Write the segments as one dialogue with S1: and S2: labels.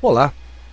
S1: Olá,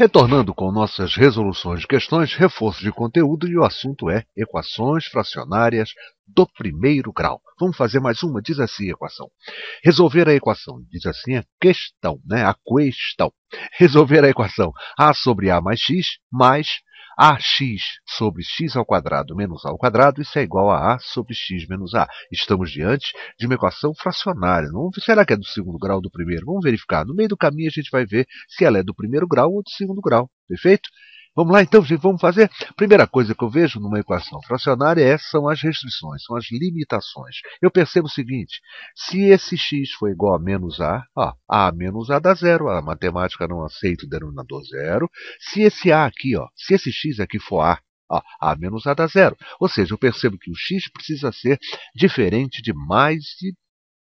S1: Retornando com nossas resoluções de questões, reforço de conteúdo e o assunto é equações fracionárias do primeiro grau. Vamos fazer mais uma, diz assim a equação. Resolver a equação, diz assim a questão, né? a questão. Resolver a equação a sobre a mais x mais ax sobre x ao quadrado menos a ao quadrado, isso é igual a a sobre x menos a. Estamos diante de uma equação fracionária. não será que é do segundo grau ou do primeiro? Vamos verificar. No meio do caminho a gente vai ver se ela é do primeiro grau ou do segundo grau. Perfeito? Vamos lá então, gente, vamos fazer. Primeira coisa que eu vejo numa equação fracionária é, são as restrições, são as limitações. Eu percebo o seguinte: se esse x for igual a menos a, ó, a menos a dá zero. A matemática não aceita o denominador zero. Se esse a aqui, ó, se esse x aqui for a, ó, a menos a dá zero. Ou seja, eu percebo que o x precisa ser diferente de mais de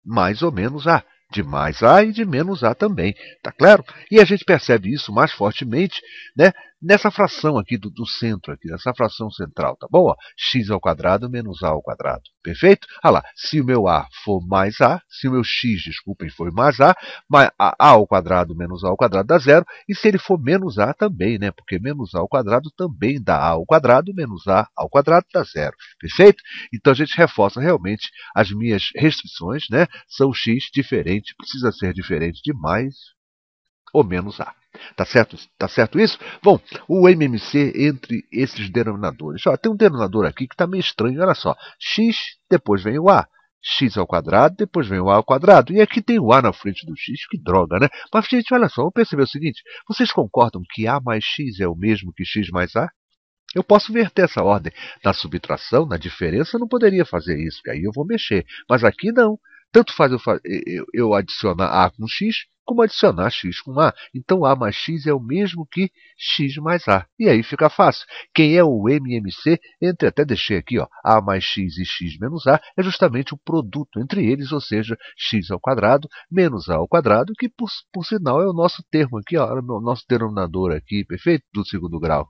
S1: mais ou menos a de mais A e de menos A também, Está claro? E a gente percebe isso mais fortemente né, nessa fração aqui do, do centro, aqui, nessa fração central, tá bom? x ao quadrado menos a ao quadrado, perfeito? Olha lá, se o meu a for mais a, se o meu x, desculpem, for mais a, mais a, a ao quadrado menos a ao quadrado dá zero, e se ele for menos a também, né? Porque menos a ao quadrado também dá a ao quadrado, menos a ao quadrado dá zero, perfeito? Então a gente reforça realmente as minhas restrições, né? São x diferente, precisa ser diferente de mais ou menos a. Tá certo, tá certo isso? Bom, o MMC entre esses denominadores. Ó, tem um denominador aqui que está meio estranho, olha só. x, depois vem o a. x ao quadrado, depois vem o a ao quadrado. E aqui tem o a na frente do x, que droga, né? Mas, gente, olha só, vamos perceber o seguinte. Vocês concordam que a mais x é o mesmo que x mais a? Eu posso inverter essa ordem. Na subtração, na diferença, eu não poderia fazer isso, que aí eu vou mexer. Mas aqui não. Tanto faz eu, eu, eu adicionar A com X, como adicionar X com A. Então A mais X é o mesmo que X mais A. E aí fica fácil. Quem é o MMC, entre até deixei aqui, ó, A mais X e X menos A, é justamente o produto entre eles, ou seja, X ao quadrado menos A ao quadrado, que por, por sinal é o nosso termo aqui, ó, é o nosso denominador aqui, perfeito? Do segundo grau.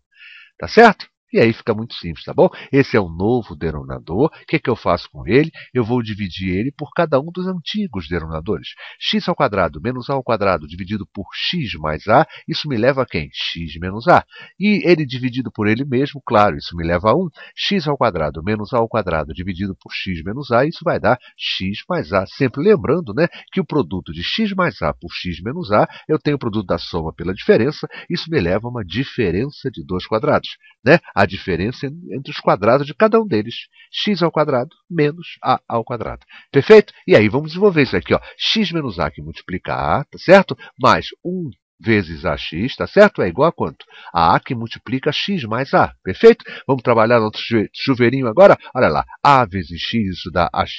S1: Tá certo? E aí fica muito simples, tá bom? Esse é o um novo denominador. O que, é que eu faço com ele? Eu vou dividir ele por cada um dos antigos denominadores. x ao quadrado menos a ao quadrado dividido por x mais a, isso me leva a quem? x menos a. E ele dividido por ele mesmo, claro, isso me leva a 1. x ao quadrado menos a ao quadrado dividido por x menos a, isso vai dar x mais a. Sempre lembrando né, que o produto de x mais a por x menos a, eu tenho o produto da soma pela diferença, isso me leva a uma diferença de dois quadrados. Né? a diferença é entre os quadrados de cada um deles. x ao quadrado menos a ao quadrado. Perfeito? E aí vamos desenvolver isso aqui. Ó. x menos a que multiplica a, tá certo? Mais 1 vezes ax, tá certo? É igual a quanto? A a que multiplica x mais a, perfeito? Vamos trabalhar nosso chuveirinho agora? Olha lá, a vezes x, isso dá ax,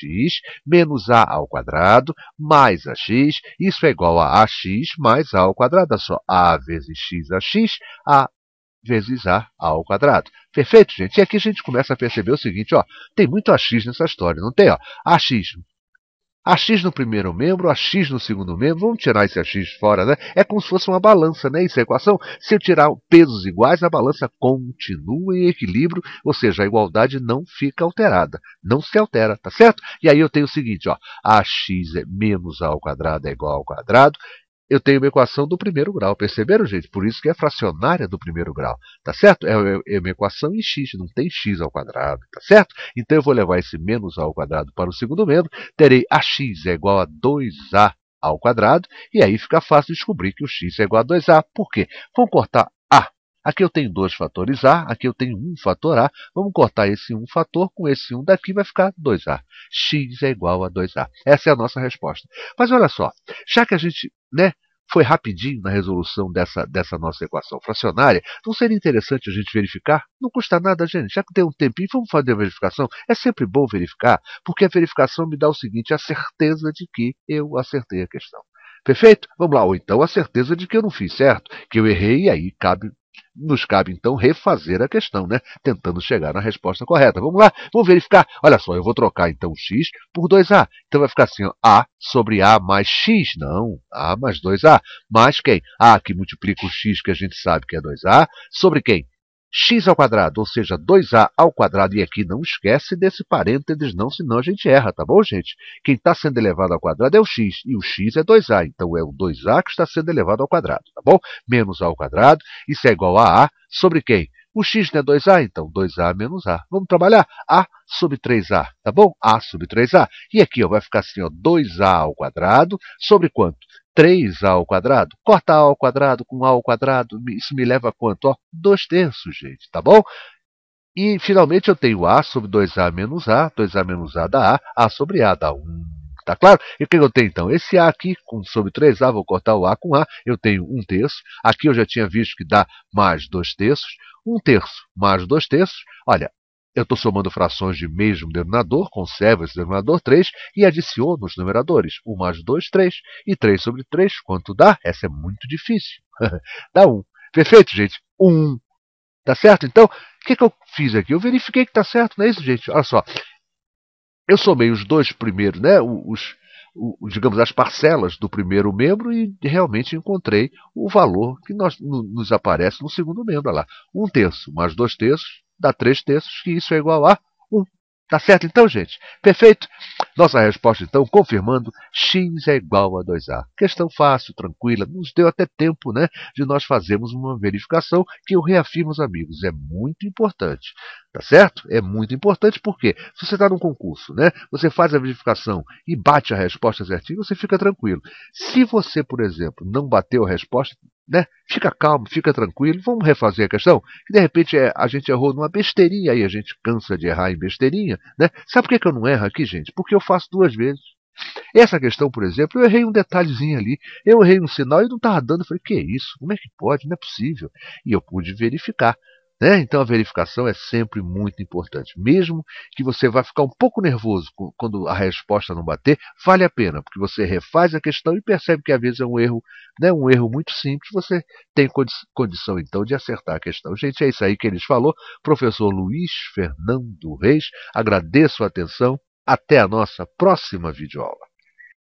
S1: menos a ao quadrado, mais ax, isso é igual a ax mais a ao quadrado, olha só, a vezes x ax, a vezes a ao quadrado. Perfeito, gente? E aqui a gente começa a perceber o seguinte, ó, tem muito AX nessa história, não tem? Ó, achismo. AX no primeiro membro, AX no segundo membro, vamos tirar esse AX fora, né? É como se fosse uma balança, né? Isso é equação. Se eu tirar pesos iguais, a balança continua em equilíbrio, ou seja, a igualdade não fica alterada, não se altera, tá certo? E aí eu tenho o seguinte, ó, AX é menos A ao quadrado é igual ao quadrado, eu tenho uma equação do primeiro grau. Perceberam, gente? Por isso que é fracionária do primeiro grau, tá certo? É, é, é uma equação em x, não tem x ao quadrado, tá certo? Então eu vou levar esse menos a ao quadrado para o segundo membro, terei ax é igual a 2a ao quadrado, e aí fica fácil descobrir que o x é igual a 2a. Por quê? Vamos cortar Aqui eu tenho dois fatores A, aqui eu tenho um fator A. Vamos cortar esse um fator com esse um daqui, vai ficar 2A. X é igual a 2A. Essa é a nossa resposta. Mas olha só, já que a gente né, foi rapidinho na resolução dessa, dessa nossa equação fracionária, não seria interessante a gente verificar? Não custa nada, gente. Já que tem um tempinho, vamos fazer a verificação? É sempre bom verificar, porque a verificação me dá o seguinte, a certeza de que eu acertei a questão. Perfeito? Vamos lá. Ou então a certeza de que eu não fiz certo, que eu errei e aí cabe nos cabe então refazer a questão, né? tentando chegar na resposta correta. Vamos lá, vamos verificar. Olha só, eu vou trocar então x por 2a. Então vai ficar assim, ó, a sobre a mais x. Não, a mais 2a. Mais quem? a que multiplica o x que a gente sabe que é 2a, sobre quem? x ao quadrado, ou seja, 2a ao quadrado, e aqui não esquece desse parênteses não, senão a gente erra, tá bom, gente? Quem está sendo elevado ao quadrado é o x, e o x é 2a, então é o 2a que está sendo elevado ao quadrado, tá bom? Menos a ao quadrado, isso é igual a a sobre quem? O x não é 2a, então 2a menos a. Vamos trabalhar? a sobre 3a, tá bom? a sobre 3a. E aqui ó, vai ficar assim, ó, 2a ao quadrado sobre quanto? 3a ao quadrado. Corta a ao quadrado com a ao quadrado, isso me leva a quanto? Ó, 2 terços, gente, tá bom? E, finalmente, eu tenho a sobre 2a menos a, 2a menos a dá a, a sobre a dá 1. Tá claro? E o que eu tenho, então? Esse a aqui, com, sobre 3a, vou cortar o a com a, eu tenho 1 terço. Aqui eu já tinha visto que dá mais 2 terços. 1 terço mais 2 terços. Olha, eu estou somando frações de mesmo denominador, conservo esse denominador 3 e adiciono os numeradores. 1 mais 2, 3. E 3 sobre 3, quanto dá? Essa é muito difícil. dá 1. Perfeito, gente? 1. Tá certo? Então, o que, que eu fiz aqui? Eu verifiquei que está certo, não é isso, gente? Olha só. Eu somei os dois primeiros, né? Os, os digamos, as parcelas do primeiro membro e realmente encontrei o valor que nós, nos aparece no segundo membro. Olha lá. 1 terço mais 2 terços dá 3 terços, que isso é igual a 1. Tá certo então, gente? Perfeito? Nossa resposta, então, confirmando, x é igual a 2a. Questão fácil, tranquila, nos deu até tempo né, de nós fazermos uma verificação que eu reafirmo, amigos, é muito importante. Tá certo? É muito importante porque se você está num concurso, né, você faz a verificação e bate a resposta certinha, você fica tranquilo. Se você, por exemplo, não bateu a resposta, né? Fica calmo, fica tranquilo, vamos refazer a questão. Que de repente é, a gente errou numa besteirinha, aí a gente cansa de errar em besteirinha, né? Sabe por que, que eu não erro aqui, gente? Porque eu faço duas vezes. Essa questão, por exemplo, eu errei um detalhezinho ali, eu errei um sinal e não estava dando. Eu falei, que isso? Como é que pode? Não é possível. E eu pude verificar. Né? Então a verificação é sempre muito importante. Mesmo que você vá ficar um pouco nervoso quando a resposta não bater, vale a pena, porque você refaz a questão e percebe que às vezes é um erro, né? um erro muito simples, você tem condi condição então de acertar a questão. Gente, é isso aí que eles falou. Professor Luiz Fernando Reis, agradeço a atenção. Até a nossa próxima videoaula.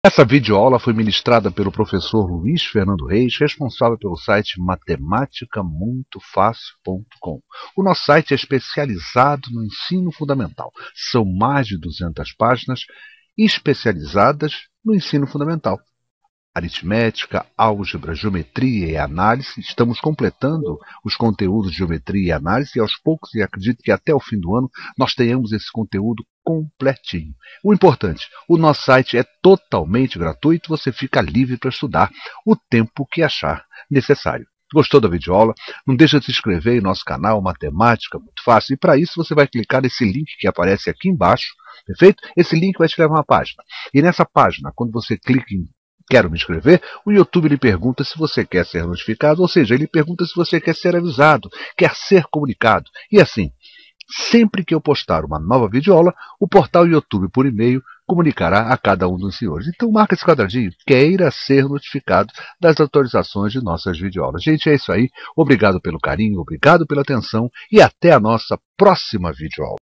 S1: Essa videoaula foi ministrada pelo professor Luiz Fernando Reis, responsável pelo site matematicamutofácil.com. O nosso site é especializado no ensino fundamental. São mais de 200 páginas especializadas no ensino fundamental. Aritmética, álgebra, geometria e análise. Estamos completando os conteúdos de geometria e análise e aos poucos, e acredito que até o fim do ano, nós tenhamos esse conteúdo completinho. O importante, o nosso site é totalmente gratuito, você fica livre para estudar o tempo que achar necessário. Gostou da videoaula? Não deixa de se inscrever em nosso canal Matemática, muito fácil. E para isso você vai clicar nesse link que aparece aqui embaixo, perfeito? Esse link vai te levar a uma página. E nessa página, quando você clica em Quero me inscrever? O YouTube lhe pergunta se você quer ser notificado, ou seja, ele pergunta se você quer ser avisado, quer ser comunicado. E assim, Sempre que eu postar uma nova videoaula, o portal YouTube por e-mail comunicará a cada um dos senhores. Então marca esse quadradinho, queira ser notificado das autorizações de nossas videoaulas. Gente, é isso aí. Obrigado pelo carinho, obrigado pela atenção e até a nossa próxima videoaula.